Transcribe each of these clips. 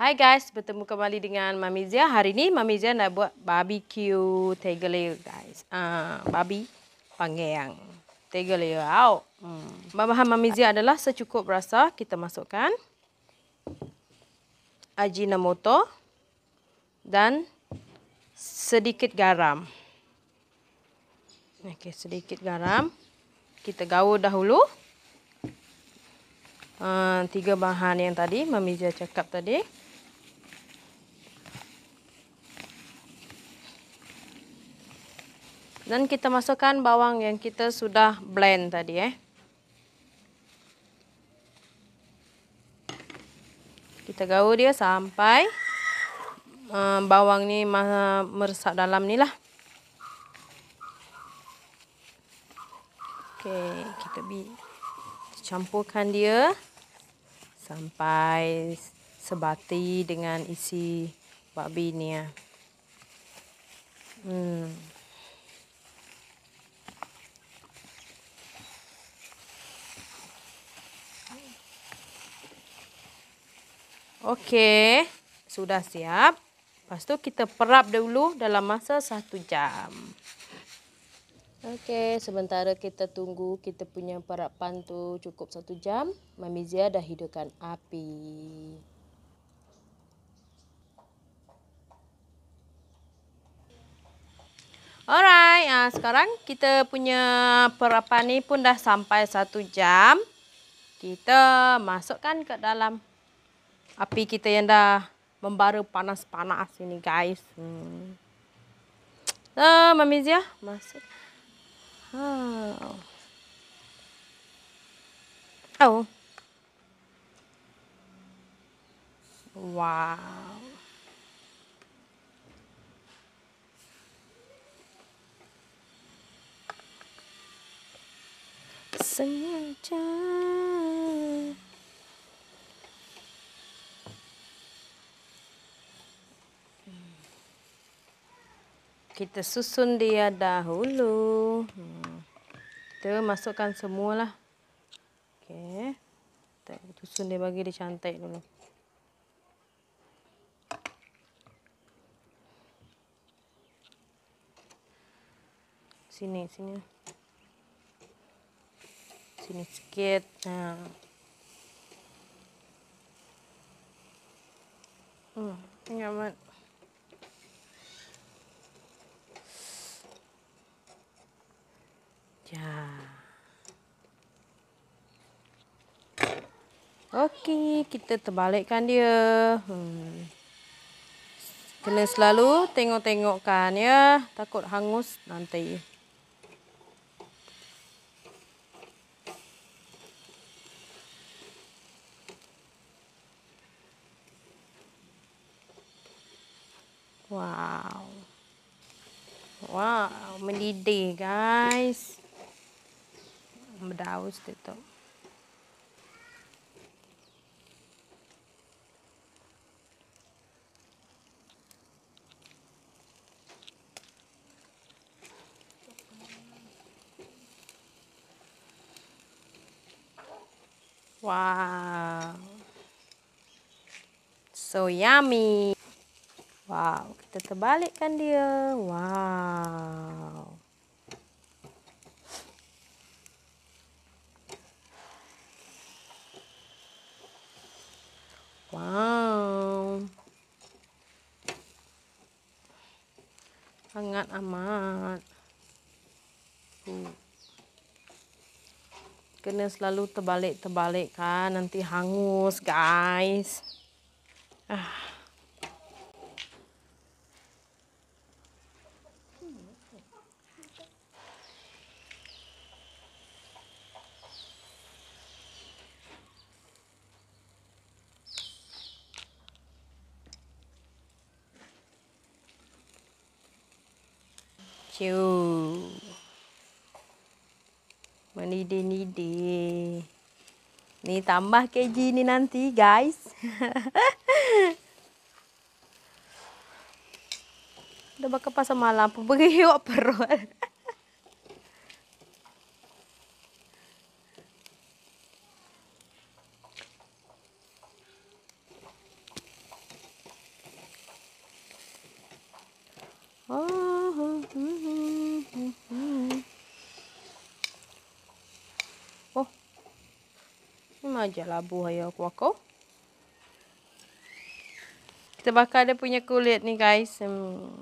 Hai guys, bertemu kembali dengan Mami Zia. Hari ni Mami Zia nak buat barbecue tegelir guys. Ah, babi panggang tegelir. Au. Hmm. Bahan-bahan Mami Zia adalah secukup rasa kita masukkan ajinomoto dan sedikit garam. Okey, sedikit garam. Kita gaul dahulu. Uh, tiga bahan yang tadi Mami Zia cakap tadi. Dan kita masukkan bawang yang kita sudah blend tadi eh. Kita gaul dia sampai uh, bawang ni meresap dalam ni lah. Okay, kita bi campurkan dia sampai sebati dengan isi babi ni ya. Hmm. Okey, sudah siap. Lepas tu kita perap dulu dalam masa satu jam. Okey, sementara kita tunggu kita punya perapan tu cukup satu jam. Mami Zia dah hidupkan api. Alright, uh, sekarang kita punya perapan ni pun dah sampai satu jam. Kita masukkan ke dalam api kita yang dah membara panas-panas ini guys. Hmm. Ah, uh, Mami Zia, masuk. Ha. Oh. Wow. Sengaja. kita susun dia dahulu. Hmm. Kita masukkan semualah. Okay. Kita susun dia bagi dia cantik dulu. Sini, sini. Sini sikit. Ha. Hmm, ingat. Ya. Okey, kita terbalikkan dia. Hmm. Kena selalu tengok-tengokkan ya, takut hangus nanti. してた。わあ。そう、やみ。わあ、きっと、と、ばれ、かんりゅう。わあ。Wow. Hangat amat. Uh. Kena selalu terbalik-terbalik kan. Nanti hangus guys. Ah. Cio. Menidih-nidih. Ni tambah KG ni nanti guys. Dah bakal pasal malam pun berhiwak perut. oh. ajalah labu ya aku aku. Kita bakar dia punya kulit ni guys. Hmm.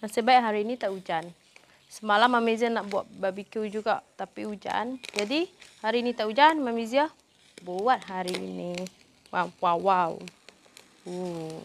Nasib baik hari ini tak hujan. Semalam Mami Zia nak buat barbecue juga tapi hujan. Jadi hari ini tak hujan Mami Zia buat hari ini. Wow wow wow. Ooh.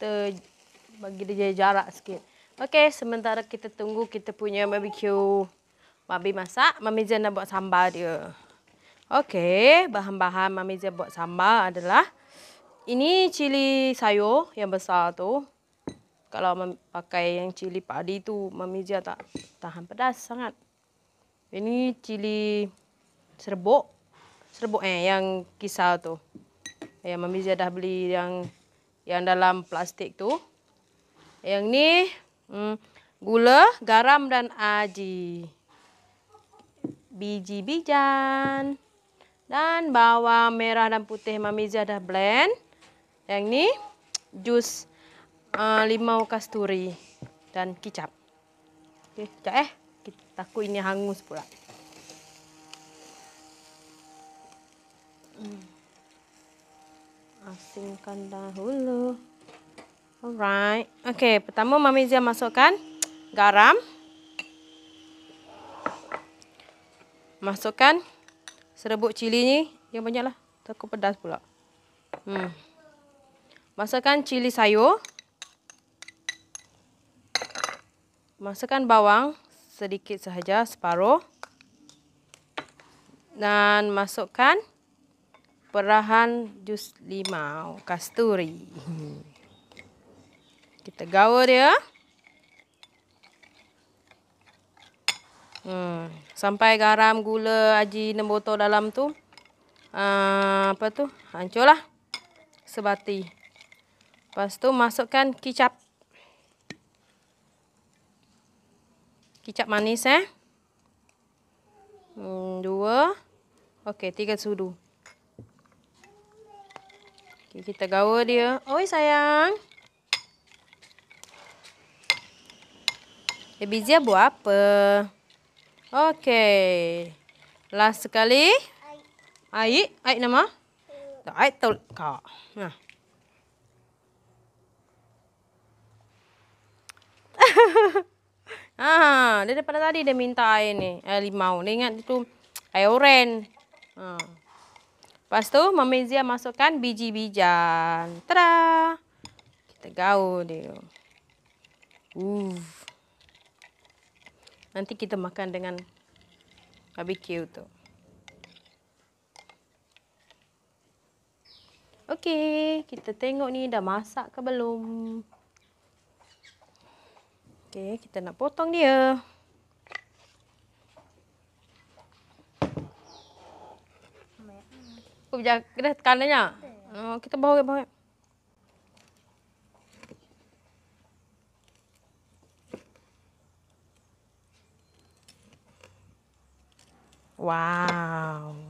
kita bagi dia jarak sikit. Okey, sementara kita tunggu kita punya barbecue. Mami masak, Mami Zen nak buat sambal dia. Okey, bahan-bahan Mami Zen buat sambal adalah ini cili sayur yang besar tu. Kalau mem- pakai yang cili padi tu, Mami Zen tak tahan pedas sangat. Ini cili serbuk. Serbuk eh, yang kisar tu. Yang Mami Zia dah beli yang yang dalam plastik tu. Yang ni hmm, gula, garam dan aji. Biji bijan. Dan bawang merah dan putih Mami Zia dah blend. Yang ni jus uh, limau kasturi dan kicap. Okey, sekejap eh. Takut ini hangus pula. Hmm asingkan dahulu. Alright. Okey, pertama Mami Zia masukkan garam. Masukkan serbuk cili ni. Yang banyaklah. Takut pedas pula. Hmm. Masukkan cili sayur. Masukkan bawang sedikit sahaja separuh. Dan masukkan perahan jus limau kasturi. Kita gaul dia. Hmm. Sampai garam, gula, aji, nemboto dalam tu. Uh, apa tu? Hancurlah. Sebati. Lepas tu masukkan kicap. Kicap manis eh. Hmm, dua. Okey, tiga sudu. Okay, kita gawa dia. Oi sayang. Dia eh, busy buat apa? Okey, Last sekali. Aik. Aik nama? Tak, Aik tahu. Kak. Nah. ah, dia daripada tadi dia minta air ni. Air eh, limau. Dia ingat itu air oren. Ah. Lepas tu Zia masukkan biji bijan. Tada. Kita gaul dia. Uff. Nanti kita makan dengan barbecue tu. Okey, kita tengok ni dah masak ke belum. Okey, kita nak potong dia. Apa je kena tekan dia. Oh, kita bawa ke bawa. Wow.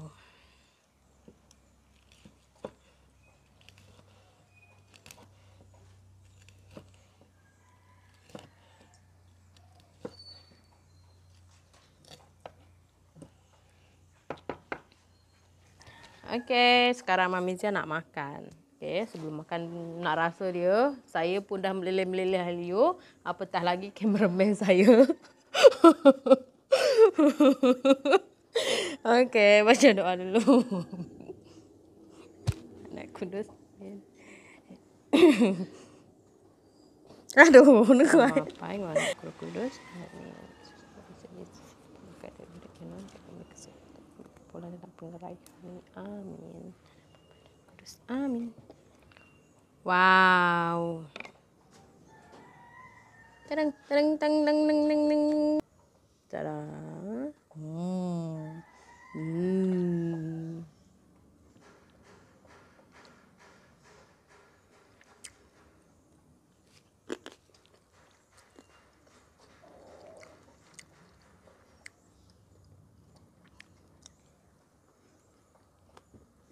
Okey, sekarang Mami Zia nak makan. Okey, sebelum makan nak rasa dia, saya pun dah meleleh-meleleh Leo. Apatah lagi kameraman saya. Okey, baca doa dulu. Nak kudus. Aduh, nak kuat. Apa yang kudus? sekolah dan apa raya Amin. Terus amin. Wow. Tadang tadang tang nang nang nang nang. Tadang. Hmm. Hmm.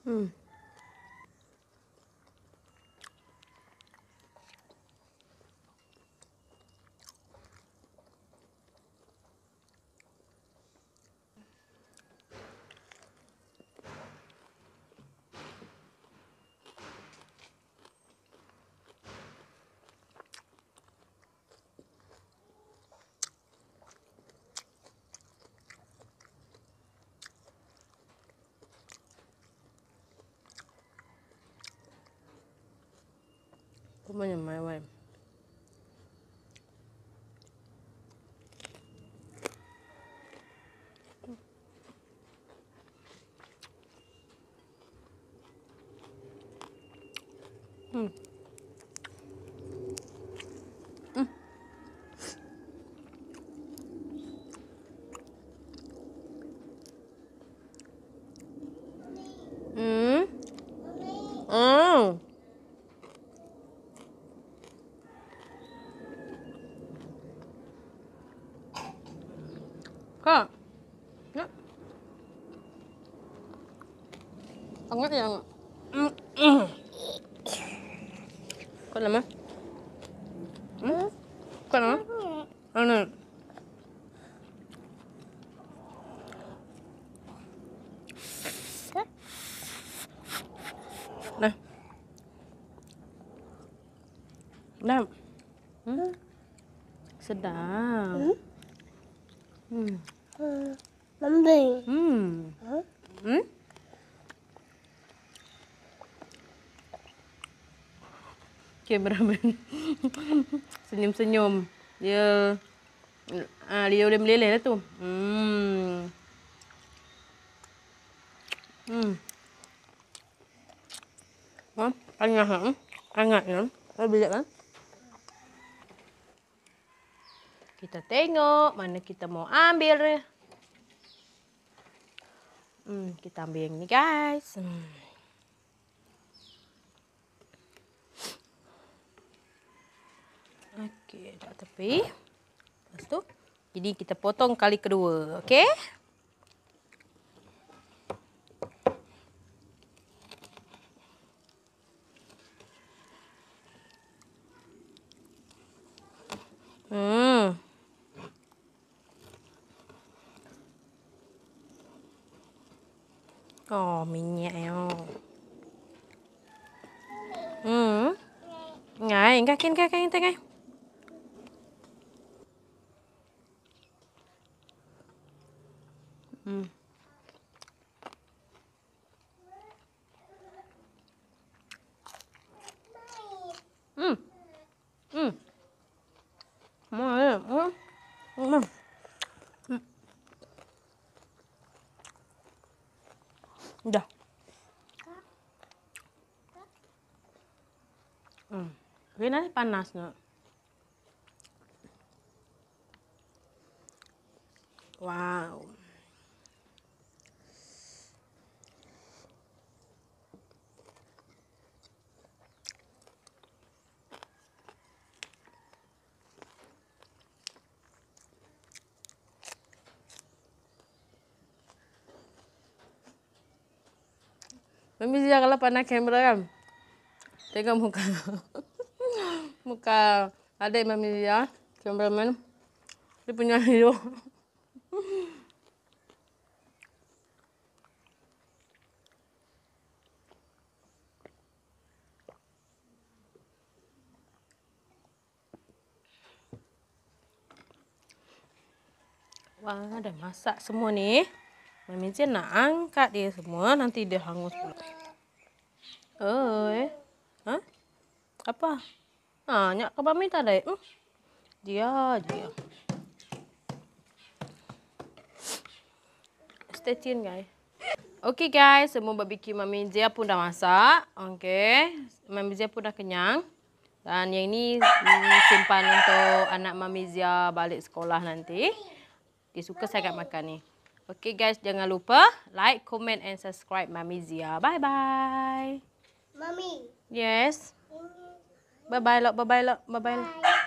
Mm. woman and my wife. có gì đâu ừ. con làm á ừ. con làm á ăn nè đây đây ừ. sedap hmm. Hmm. Hmm. kameraman. Senyum-senyum. Dia ah dia boleh meleleh lah tu. Hmm. Hmm. Ha, panas kan? Hangat kan? Ha? Habis ha? kan? Kita tengok mana kita mau ambil. Hmm, kita ambil yang ni guys. Hmm. tepi. Lepas tu, jadi kita potong kali kedua. Okey. Hmm. Oh, minyak ya. Hmm. Ngai, kakin kakin tengah. Hmm. Hmm. Hmm. Mau Hmm. Hmm. Udah. Hmm. Ini nanti panas Wow. Mami Zia kalau pandang kamera kan. Tengok muka. muka adik Mami Zia. Kameraman. Dia punya hero. Wah, ada masak semua ni. Mami Jen nak angkat dia semua. Nanti dia hangus pula. Oi. Ha? Apa? Ha, nak ke Mami tak ada? Hmm? Dia, dia. Stay tuned, guys. Okay, guys. Semua barbecue Mami Zia pun dah masak. Okay. Mami Zia pun dah kenyang. Dan yang ini simpan untuk anak Mami Zia balik sekolah nanti. Dia suka sangat makan ni. Okay guys, jangan lupa like, comment and subscribe Mami Zia. Bye bye. Mami. Yes. Bye bye lok, bye bye lok, bye bye. bye.